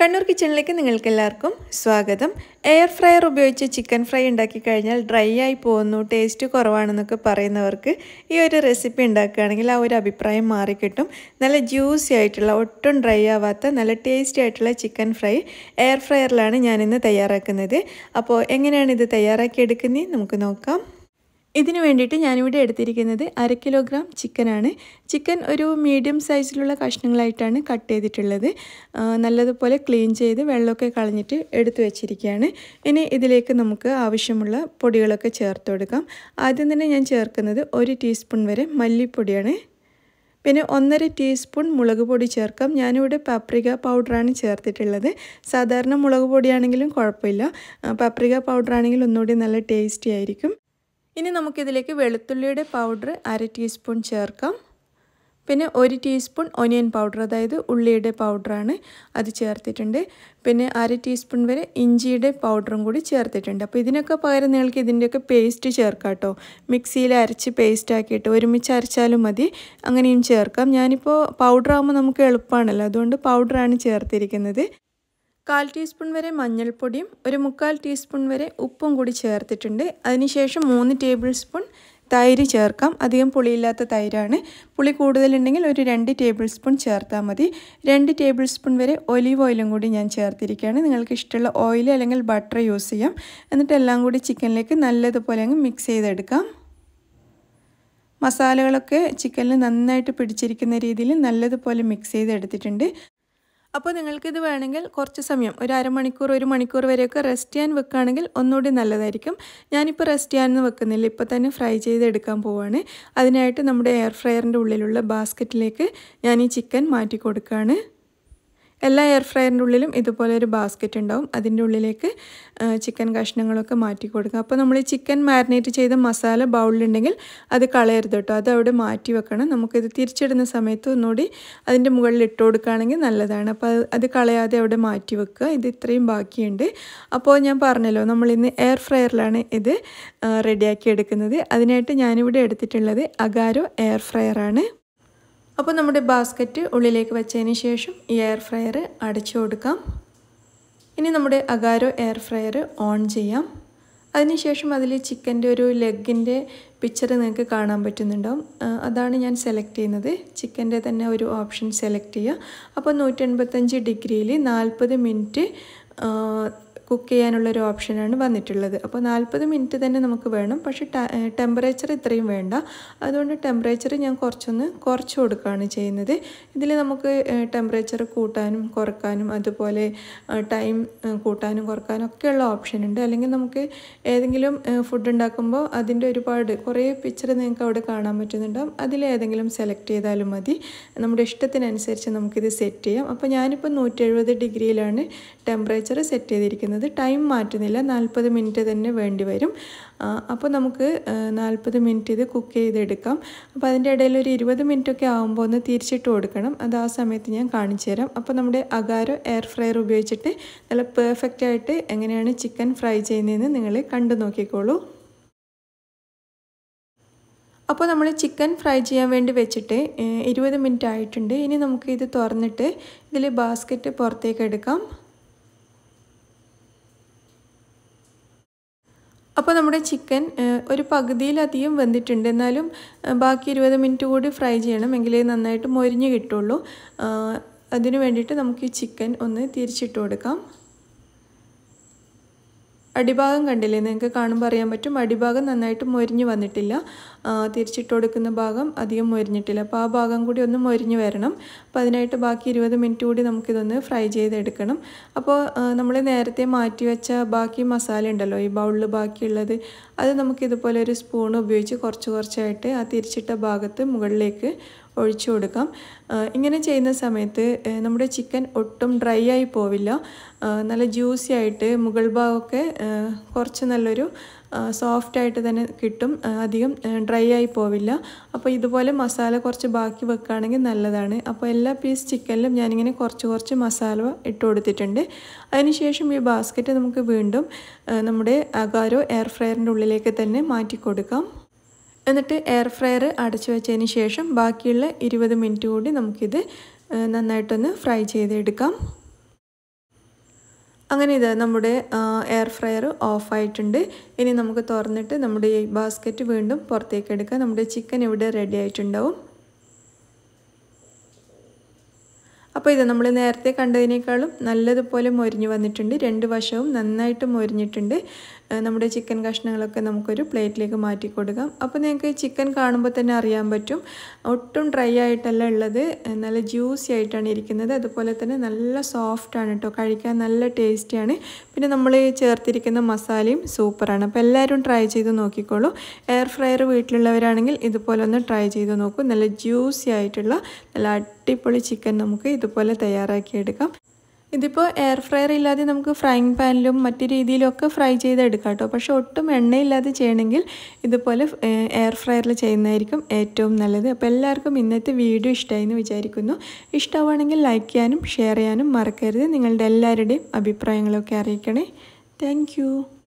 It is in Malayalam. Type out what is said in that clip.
കണ്ണൂർ കിച്ചണിലേക്ക് നിങ്ങൾക്ക് എല്ലാവർക്കും സ്വാഗതം എയർ ഫ്രയർ ഉപയോഗിച്ച് ചിക്കൻ ഫ്രൈ ഉണ്ടാക്കി കഴിഞ്ഞാൽ ഡ്രൈ ആയി പോകുന്നു ടേസ്റ്റ് കുറവാണെന്നൊക്കെ പറയുന്നവർക്ക് ഈ ഒരു റെസിപ്പി ഉണ്ടാക്കുകയാണെങ്കിൽ ആ ഒരു അഭിപ്രായം മാറിക്കിട്ടും നല്ല ജ്യൂസി ആയിട്ടുള്ള ഒട്ടും ഡ്രൈ ആവാത്ത നല്ല ടേസ്റ്റി ആയിട്ടുള്ള ചിക്കൻ ഫ്രൈ എയർ ഫ്രയറിലാണ് ഞാനിന്ന് തയ്യാറാക്കുന്നത് അപ്പോൾ എങ്ങനെയാണ് ഇത് തയ്യാറാക്കി എടുക്കുന്നത് നമുക്ക് നോക്കാം ഇതിനു വേണ്ടിയിട്ട് ഞാനിവിടെ എടുത്തിരിക്കുന്നത് അര കിലോഗ്രാം ചിക്കനാണ് ചിക്കൻ ഒരു മീഡിയം സൈസിലുള്ള കഷ്ണങ്ങളായിട്ടാണ് കട്ട് ചെയ്തിട്ടുള്ളത് നല്ലതുപോലെ ക്ലീൻ ചെയ്ത് വെള്ളമൊക്കെ കളഞ്ഞിട്ട് എടുത്തു വെച്ചിരിക്കുകയാണ് ഇനി ഇതിലേക്ക് നമുക്ക് ആവശ്യമുള്ള പൊടികളൊക്കെ ചേർത്ത് കൊടുക്കാം ആദ്യം തന്നെ ഞാൻ ചേർക്കുന്നത് ഒരു ടീസ്പൂൺ വരെ മല്ലിപ്പൊടിയാണ് പിന്നെ ഒന്നര ടീസ്പൂൺ മുളക് പൊടി ചേർക്കാം ഞാനിവിടെ പപ്രിക പൗഡറാണ് ചേർത്തിട്ടുള്ളത് സാധാരണ മുളക് പൊടിയാണെങ്കിലും കുഴപ്പമില്ല പപ്രിക പൗഡറാണെങ്കിൽ ഒന്നുകൂടി നല്ല ടേസ്റ്റി ആയിരിക്കും ഇനി നമുക്കിതിലേക്ക് വെളുത്തുള്ളിയുടെ പൗഡർ അര ടീസ്പൂൺ ചേർക്കാം പിന്നെ ഒരു ടീസ്പൂൺ ഒനിയൻ പൗഡർ അതായത് ഉള്ളിയുടെ പൗഡറാണ് അത് ചേർത്തിട്ടുണ്ട് പിന്നെ അര ടീസ്പൂൺ വരെ ഇഞ്ചിയുടെ പൗഡറും കൂടി ചേർത്തിട്ടുണ്ട് അപ്പോൾ ഇതിനൊക്കെ പകരം നിങ്ങൾക്ക് ഇതിൻ്റെയൊക്കെ പേസ്റ്റ് ചേർക്കാം കേട്ടോ മിക്സിയിൽ അരച്ച് പേസ്റ്റ് ആക്കിയിട്ട് ഒരുമിച്ച് അരച്ചാലും മതി അങ്ങനെയും ചേർക്കാം ഞാനിപ്പോൾ പൗഡർ ആകുമ്പോൾ നമുക്ക് എളുപ്പമാണല്ലോ അതുകൊണ്ട് പൗഡറാണ് ചേർത്തിരിക്കുന്നത് കാൽ ടീസ്പൂൺ വരെ മഞ്ഞൾപ്പൊടിയും ഒരു മുക്കാൽ ടീസ്പൂൺ വരെ ഉപ്പും കൂടി ചേർത്തിട്ടുണ്ട് അതിനുശേഷം മൂന്ന് ടേബിൾ സ്പൂൺ തൈര് ചേർക്കാം അധികം പുളിയില്ലാത്ത തൈരാണ് പുളി കൂടുതലുണ്ടെങ്കിൽ ഒരു രണ്ട് ടേബിൾ സ്പൂൺ ചേർത്താൽ മതി രണ്ട് ടേബിൾ സ്പൂൺ വരെ ഒലീവ് ഓയിലും കൂടി ഞാൻ ചേർത്തിരിക്കുകയാണ് നിങ്ങൾക്ക് ഇഷ്ടമുള്ള ഓയിൽ അല്ലെങ്കിൽ ബട്ടർ യൂസ് ചെയ്യാം എന്നിട്ട് എല്ലാം കൂടി ചിക്കനിലേക്ക് നല്ലതുപോലെ അങ്ങ് മിക്സ് ചെയ്തെടുക്കാം മസാലകളൊക്കെ ചിക്കനിൽ നന്നായിട്ട് പിടിച്ചിരിക്കുന്ന രീതിയിൽ നല്ലതുപോലെ മിക്സ് ചെയ്തെടുത്തിട്ടുണ്ട് അപ്പോൾ നിങ്ങൾക്കിത് വേണമെങ്കിൽ കുറച്ച് സമയം ഒരു അരമണിക്കൂർ ഒരു മണിക്കൂർ വരെയൊക്കെ റെസ്റ്റ് ചെയ്യാൻ വെക്കുകയാണെങ്കിൽ ഒന്നുകൂടി നല്ലതായിരിക്കും ഞാനിപ്പോൾ റെസ്റ്റ് ചെയ്യാനൊന്നും വെക്കുന്നില്ല ഇപ്പോൾ തന്നെ ഫ്രൈ ചെയ്തെടുക്കാൻ പോവാണ് അതിനായിട്ട് നമ്മുടെ എയർ ഫ്രയറിൻ്റെ ഉള്ളിലുള്ള ബാസ്ക്കറ്റിലേക്ക് ഞാൻ ഈ ചിക്കൻ മാറ്റി കൊടുക്കുകയാണ് എല്ലാ എയർ ഫ്രയറിൻ്റെ ഉള്ളിലും ഇതുപോലെ ഒരു ബാസ്ക്കറ്റ് ഉണ്ടാവും അതിൻ്റെ ഉള്ളിലേക്ക് ചിക്കൻ കഷ്ണങ്ങളൊക്കെ മാറ്റി കൊടുക്കുക അപ്പോൾ നമ്മൾ ചിക്കൻ മാരിനേറ്റ് ചെയ്ത മസാല ബൗളിലുണ്ടെങ്കിൽ അത് കളയരുത് കേട്ടോ അത് അവിടെ മാറ്റി വെക്കണം നമുക്കിത് തിരിച്ചിടുന്ന സമയത്ത് ഒന്നുകൂടി അതിൻ്റെ മുകളിൽ ഇട്ട് കൊടുക്കുകയാണെങ്കിൽ നല്ലതാണ് അപ്പോൾ അത് കളയാതെ അവിടെ മാറ്റി വെക്കുക ഇത് ഇത്രയും ബാക്കിയുണ്ട് അപ്പോൾ ഞാൻ പറഞ്ഞല്ലോ നമ്മൾ ഇന്ന് എയർ ഫ്രയറിലാണ് ഇത് റെഡിയാക്കി എടുക്കുന്നത് അതിനായിട്ട് ഞാനിവിടെ എടുത്തിട്ടുള്ളത് അഗാരോ എയർ ഫ്രയറാണ് അപ്പോൾ നമ്മുടെ ബാസ്ക്കറ്റ് ഉള്ളിലേക്ക് വെച്ചതിന് ശേഷം ഈ എയർ ഫ്രയർ അടച്ചു കൊടുക്കാം ഇനി നമ്മുടെ അഗാരോ എയർ ഫ്രയർ ഓൺ ചെയ്യാം അതിനുശേഷം അതിൽ ചിക്കൻ്റെ ഒരു ലെഗിൻ്റെ പിക്ചർ നിങ്ങൾക്ക് കാണാൻ പറ്റുന്നുണ്ടാവും അതാണ് ഞാൻ സെലക്ട് ചെയ്യുന്നത് ചിക്കൻ്റെ തന്നെ ഒരു ഓപ്ഷൻ സെലക്ട് ചെയ്യുക അപ്പോൾ നൂറ്റി എൺപത്തഞ്ച് ഡിഗ്രിയിൽ നാൽപ്പത് മിനിറ്റ് കുക്ക് ചെയ്യാനുള്ളൊരു ഓപ്ഷനാണ് വന്നിട്ടുള്ളത് അപ്പോൾ നാൽപ്പത് മിനിറ്റ് തന്നെ നമുക്ക് വേണം പക്ഷേ ടെമ്പറേച്ചർ ഇത്രയും വേണ്ട അതുകൊണ്ട് ടെമ്പറേച്ചർ ഞാൻ കുറച്ചൊന്ന് കുറച്ച് കൊടുക്കുകയാണ് ചെയ്യുന്നത് ഇതിൽ നമുക്ക് ടെമ്പറേച്ചർ കൂട്ടാനും കുറക്കാനും അതുപോലെ ടൈം കൂട്ടാനും കുറക്കാനും ഒക്കെയുള്ള ഓപ്ഷൻ ഉണ്ട് അല്ലെങ്കിൽ നമുക്ക് ഏതെങ്കിലും ഫുഡ് ഉണ്ടാക്കുമ്പോൾ അതിൻ്റെ ഒരുപാട് കുറേ പിക്ചർ നിങ്ങൾക്ക് അവിടെ കാണാൻ പറ്റുന്നുണ്ടാവും അതിലേതെങ്കിലും സെലക്ട് ചെയ്താലും മതി നമ്മുടെ ഇഷ്ടത്തിനനുസരിച്ച് നമുക്കിത് സെറ്റ് ചെയ്യാം അപ്പോൾ ഞാനിപ്പോൾ നൂറ്റി എഴുപത് ഡിഗ്രിയിലാണ് ടെമ്പറേച്ചർ സെറ്റ് ചെയ്തിരിക്കുന്നത് വരുന്നത് ടൈം മാറ്റുന്നില്ല നാൽപ്പത് മിനിറ്റ് തന്നെ വേണ്ടി വരും അപ്പോൾ നമുക്ക് നാൽപ്പത് മിനിറ്റ് ഇത് കുക്ക് ചെയ്തെടുക്കാം അപ്പോൾ അതിൻ്റെ ഇടയിൽ ഒരു ഇരുപത് ഒക്കെ ആകുമ്പോൾ ഒന്ന് തിരിച്ചിട്ട് കൊടുക്കണം അത് ആ സമയത്ത് ഞാൻ കാണിച്ചു തരാം അപ്പോൾ നമ്മുടെ അകാരോ എയർ ഫ്രയർ ഉപയോഗിച്ചിട്ട് നല്ല പെർഫെക്റ്റ് ആയിട്ട് എങ്ങനെയാണ് ചിക്കൻ ഫ്രൈ ചെയ്യുന്നതെന്ന് നിങ്ങൾ കണ്ടു നോക്കിക്കോളൂ അപ്പോൾ നമ്മൾ ചിക്കൻ ഫ്രൈ ചെയ്യാൻ വേണ്ടി വെച്ചിട്ട് ഇരുപത് മിനിറ്റ് ആയിട്ടുണ്ട് ഇനി നമുക്ക് ഇത് തുറന്നിട്ട് ഇതിൽ ബാസ്ക്കറ്റ് പുറത്തേക്ക് എടുക്കാം അപ്പോൾ നമ്മുടെ ചിക്കൻ ഒരു പകുതിയിലധികം വെന്തിട്ടുണ്ട് എന്നാലും ബാക്കി ഇരുപത് മിനിറ്റ് കൂടി ഫ്രൈ ചെയ്യണം എങ്കിലേ നന്നായിട്ട് മൊരിഞ്ഞ് കിട്ടുള്ളൂ അതിനു വേണ്ടിയിട്ട് നമുക്ക് ഈ ചിക്കൻ ഒന്ന് തിരിച്ചിട്ട് കൊടുക്കാം അടിഭാഗം കണ്ടില്ലേ നിങ്ങൾക്ക് കാണുമ്പോൾ അറിയാൻ പറ്റും അടിഭാഗം നന്നായിട്ട് മൊരിഞ്ഞ് വന്നിട്ടില്ല തിരിച്ചിട്ട് കൊടുക്കുന്ന ഭാഗം അധികം മൊരിഞ്ഞിട്ടില്ല അപ്പോൾ ആ ഭാഗം കൂടി ഒന്ന് മൊരിഞ്ഞ് വരണം അപ്പോൾ അതിനായിട്ട് ബാക്കി ഇരുപത് മിനിറ്റ് കൂടി നമുക്കിതൊന്ന് ഫ്രൈ ചെയ്തെടുക്കണം അപ്പോൾ നമ്മൾ നേരത്തെ മാറ്റി വെച്ച ബാക്കി മസാല ഉണ്ടല്ലോ ഈ ബൗളിൽ ബാക്കിയുള്ളത് അത് നമുക്കിതുപോലെ ഒരു സ്പൂൺ ഉപയോഗിച്ച് കുറച്ച് കുറച്ചായിട്ട് ആ തിരിച്ചിട്ട ഭാഗത്ത് മുകളിലേക്ക് ഒഴിച്ചു കൊടുക്കാം ഇങ്ങനെ ചെയ്യുന്ന സമയത്ത് നമ്മുടെ ചിക്കൻ ഒട്ടും ഡ്രൈ ആയി പോവില്ല നല്ല ജ്യൂസി ആയിട്ട് മുകൾ ഭാഗമൊക്കെ കുറച്ച് നല്ലൊരു സോഫ്റ്റായിട്ട് തന്നെ കിട്ടും അധികം ഡ്രൈ ആയി പോവില്ല അപ്പോൾ ഇതുപോലെ മസാല കുറച്ച് ബാക്കി വെക്കുകയാണെങ്കിൽ നല്ലതാണ് അപ്പോൾ എല്ലാ പീസ് ചിക്കനിലും ഞാനിങ്ങനെ കുറച്ച് കുറച്ച് മസാല ഇട്ട് കൊടുത്തിട്ടുണ്ട് അതിനുശേഷം ഈ ബാസ്ക്കറ്റ് നമുക്ക് വീണ്ടും നമ്മുടെ അഗാരോ എയർ ഫ്രയറിൻ്റെ ഉള്ളിലേക്ക് തന്നെ മാറ്റി കൊടുക്കാം എന്നിട്ട് എയർ ഫ്രയർ അടച്ചു വെച്ചതിന് ശേഷം ബാക്കിയുള്ള ഇരുപത് മിനിറ്റ് കൂടി നമുക്കിത് നന്നായിട്ടൊന്ന് ഫ്രൈ ചെയ്തെടുക്കാം അങ്ങനെ ഇത് നമ്മുടെ എയർ ഫ്രയർ ഓഫായിട്ടുണ്ട് ഇനി നമുക്ക് തുറന്നിട്ട് നമ്മുടെ ഈ ബാസ്ക്കറ്റ് വീണ്ടും പുറത്തേക്ക് എടുക്കാം നമ്മുടെ ചിക്കൻ ഇവിടെ റെഡി ആയിട്ടുണ്ടാവും അപ്പോൾ ഇത് നമ്മൾ നേരത്തെ കണ്ടതിനേക്കാളും നല്ലതുപോലെ മൊരിഞ്ഞു വന്നിട്ടുണ്ട് രണ്ട് വശവും നന്നായിട്ട് മൊരിഞ്ഞിട്ടുണ്ട് നമ്മുടെ ചിക്കൻ കഷ്ണങ്ങളൊക്കെ നമുക്കൊരു പ്ലേറ്റിലേക്ക് മാറ്റി കൊടുക്കാം അപ്പോൾ നിങ്ങൾക്ക് ചിക്കൻ കാണുമ്പോൾ തന്നെ അറിയാൻ പറ്റും ഒട്ടും ഡ്രൈ ആയിട്ടല്ല ഉള്ളത് നല്ല ജ്യൂസി ആയിട്ടാണ് ഇരിക്കുന്നത് അതുപോലെ തന്നെ നല്ല സോഫ്റ്റാണ് കേട്ടോ കഴിക്കാൻ നല്ല ടേസ്റ്റിയാണ് പിന്നെ നമ്മൾ ചേർത്തിരിക്കുന്ന മസാലയും സൂപ്പറാണ് അപ്പോൾ എല്ലാവരും ട്രൈ ചെയ്ത് നോക്കിക്കോളൂ എയർ ഫ്രയർ വീട്ടിലുള്ളവരാണെങ്കിൽ ഇതുപോലെ ഒന്ന് ട്രൈ ചെയ്ത് നോക്കൂ നല്ല ജ്യൂസി ആയിട്ടുള്ള നല്ല അടിപൊളി ചിക്കൻ നമുക്ക് ഇതുപോലെ തയ്യാറാക്കിയെടുക്കാം ഇതിപ്പോൾ എയർ ഫ്രയർ ഇല്ലാതെ നമുക്ക് ഫ്രൈങ് പാനിലും മറ്റു രീതിയിലൊക്കെ ഫ്രൈ ചെയ്തെടുക്കാം കേട്ടോ പക്ഷേ ഒട്ടും എണ്ണയില്ലാതെ ചെയ്യണമെങ്കിൽ ഇതുപോലെ എയർ ഫ്രയറിൽ ചെയ്യുന്നതായിരിക്കും ഏറ്റവും നല്ലത് അപ്പോൾ എല്ലാവർക്കും ഇന്നത്തെ വീഡിയോ ഇഷ്ടമായി എന്ന് വിചാരിക്കുന്നു ഇഷ്ടമാണെങ്കിൽ ലൈക്ക് ചെയ്യാനും ഷെയർ ചെയ്യാനും മറക്കരുത് നിങ്ങളുടെ എല്ലാവരുടെയും അഭിപ്രായങ്ങളൊക്കെ അറിയിക്കണേ താങ്ക്